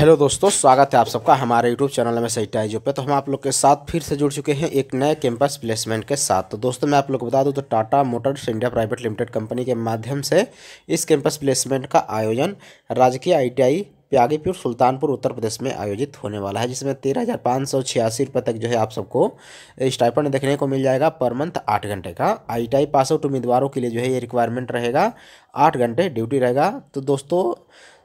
hello दोस्तों स्वागत है आप सबका हमारे यूट्यूब चैनल में सही टाइजो पे तो हम आप लोग के साथ फिर से जुड़ चुके हैं एक नए कैंपस प्लेसमेंट के साथ तो दोस्तों मैं आप लोग को बता दूं तो Tata Motors India Private Limited company के माध्यम से इस कैंपस प्लेसमेंट का आयोजन राजकीय आईटीआई प्यागीपुर सुल्तानपुर उत्तर प्रदेश में आयोजित होने वाला है जिसमें तेरह हज़ार पाँच सौ छियासी रुपये तक जो है आप सबको स्टाइपन देखने को मिल जाएगा पर मंथ आठ घंटे का I T I pass out उम्मीदवारों के लिए जो है ये रिक्वायरमेंट रहेगा आठ घंटे ड्यूटी रहेगा तो दोस्तों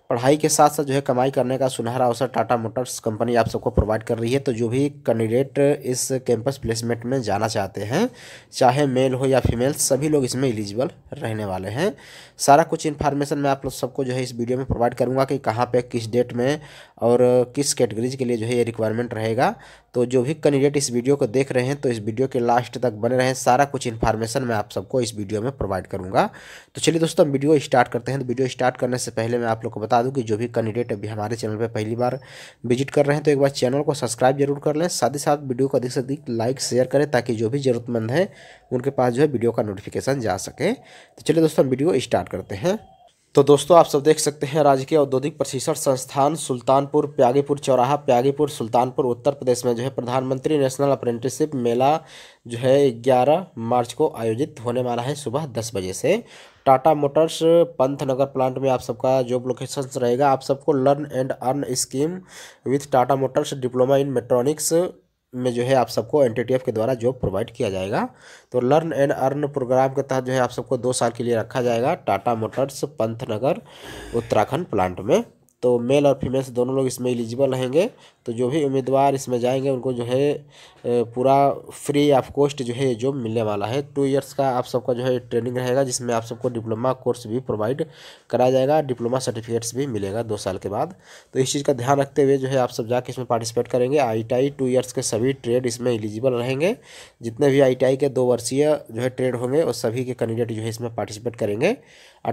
पढ़ाई के साथ साथ जो है कमाई करने का सुनहरा अवसर टाटा मोटर्स कंपनी आप सबको प्रोवाइड कर रही है तो जो भी कैंडिडेट इस कैंपस प्लेसमेंट में जाना चाहते हैं चाहे मेल हो या फीमेल सभी लोग इसमें एलिजिबल रहने वाले हैं सारा कुछ इन्फॉर्मेशन मैं आप लोग सबको जो है इस वीडियो में प्रोवाइड करूँगा कि कहाँ पर किस डेट में और किस कैटेगरीज के लिए जो है ये रिक्वायरमेंट रहेगा तो जो भी कैंडिडेट इस वीडियो को देख रहे हैं तो इस वीडियो के लास्ट तक बने रहें सारा कुछ इन्फॉर्मेशन मैं आप सबको इस वीडियो में प्रोवाइड करूँगा तो चलिए दोस्तों हम वीडियो स्टार्ट करते हैं तो वीडियो स्टार्ट करने से पहले मैं आप लोग को बता बता दूं कि जो भी कैंडिडेट अभी हमारे चैनल पर पहली बार विजिट कर रहे हैं तो एक बार चैनल को सब्सक्राइब जरूर कर लें साथ ही साथ वीडियो को अधिक से अधिक लाइक शेयर करें ताकि जो भी ज़रूरतमंद है उनके पास जो है वीडियो का नोटिफिकेशन जा सके तो चलिए दोस्तों वीडियो स्टार्ट करते हैं तो दोस्तों आप सब देख सकते हैं राजकीय औद्योगिक प्रशिक्षण संस्थान सुल्तानपुर प्यागीपुर चौराहा प्यागीपुर सुल्तानपुर उत्तर प्रदेश में जो है प्रधानमंत्री नेशनल अप्रेंटिसशिप मेला जो है 11 मार्च को आयोजित होने वाला है सुबह 10 बजे से टाटा मोटर्स पंथ नगर प्लांट में आप सबका जॉब लोकेशन रहेगा आप सबको learn and earn scheme with Tata Motors diploma in mechatronics में जो है आप सबको एन के द्वारा जॉब प्रोवाइड किया जाएगा तो लर्न एंड अर्न प्रोग्राम के तहत जो है आप सबको दो साल के लिए रखा जाएगा टाटा मोटर्स पंथनगर उत्तराखंड प्लांट में तो मेल और फीमेल्स दोनों लोग इसमें एलिजिबल रहेंगे तो जो भी उम्मीदवार इसमें जाएंगे उनको जो है पूरा फ्री ऑफ कॉस्ट जो है जॉब मिलने वाला है टू इयर्स का आप सबका जो है ट्रेनिंग रहेगा जिसमें आप सबको डिप्लोमा कोर्स भी प्रोवाइड कराया जाएगा डिप्लोमा सर्टिफिकेट्स भी मिलेगा दो साल के बाद तो इस चीज़ का ध्यान रखते हुए जो है आप सब जाके इसमें पार्टिसिपेट करेंगे आई टू ईयर्स के सभी ट्रेड इसमें एलिजिबल रहेंगे जितने भी आई के दो वर्षीय जो है ट्रेड होंगे और सभी के कैंडिडेट जो है इसमें पार्टिसिपेट करेंगे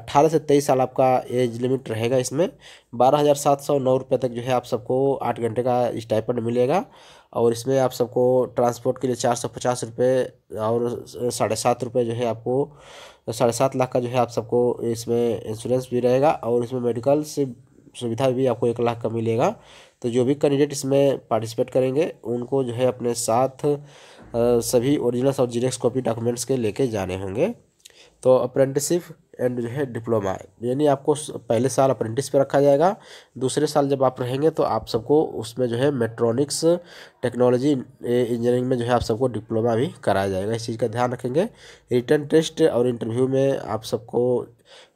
अट्ठारह से तेईस साल आपका एज लिमिट रहेगा इसमें बारह हज़ार सात सौ नौ रुपये तक जो है आप सबको आठ घंटे का स्टाइपेंड मिलेगा और इसमें आप सबको ट्रांसपोर्ट के लिए चार सौ पचास रुपये और साढ़े सात रुपये जो है आपको साढ़े सात लाख का जो है आप सबको इसमें इंश्योरेंस भी रहेगा और इसमें मेडिकल से सुविधा भी आपको एक लाख का मिलेगा तो जो भी कैंडिडेट इसमें पार्टिसिपेट करेंगे उनको जो है अपने साथ सभी ओरिजिनल्स और जीरेक्स कॉपी डॉक्यूमेंट्स के लेके जाने होंगे तो अप्रेंटिसिप एंड जो है डिप्लोमा यानी आपको पहले साल अप्रेंटिस पे रखा जाएगा दूसरे साल जब आप रहेंगे तो आप सबको उसमें जो है मेट्रॉनिक्स टेक्नोलॉजी इंजीनियरिंग में जो है आप सबको डिप्लोमा भी कराया जाएगा इस चीज़ का ध्यान रखेंगे रिटर्न टेस्ट और इंटरव्यू में आप सबको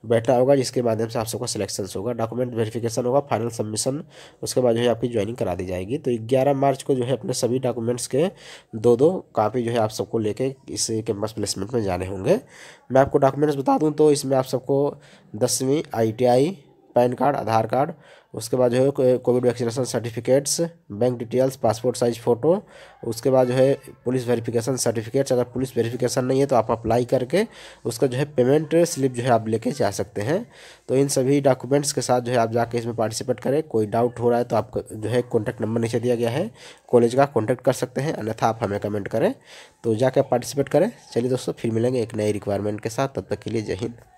बैठा होगा जिसके माध्यम से आप सबका सिलेक्शन होगा डॉक्यूमेंट वेरिफिकेशन होगा फाइनल सबमिशन उसके बाद जो है आपकी ज्वाइनिंग करा दी जाएगी तो ग्यारह मार्च को जो है अपने सभी डॉक्यूमेंट्स के दो दो कापी जो है आप सबको लेके इस कैंपस प्लेसमेंट में जाने होंगे मैं आपको डॉक्यूमेंट्स बता दूँ तो इसमें आप सबको दसवीं आई पैन कार्ड आधार कार्ड उसके बाद जो है Covid vaccination certificates bank details passport size photo उसके बाद जो है पुलिस वेरिफिकेशन सर्टिफिकेट्स अगर पुलिस वेरिफिकेशन नहीं है तो आप अप्लाई करके उसका जो है पेमेंट स्लिप जो है आप लेके जा सकते हैं तो इन सभी डॉक्यूमेंट्स के साथ जो है आप जाके इसमें पार्टिसिपेट करें कोई डाउट हो रहा है तो आप जो है कॉन्टैक्ट नंबर नीचे दिया गया है कॉलेज का कॉन्टैक्ट कर सकते हैं अन्यथा आप हमें कमेंट करें तो जाकर पार्टिसिपेट करें चलिए दोस्तों फिर मिलेंगे एक नई रिक्वायरमेंट के साथ तब तक के लिए जय हिंद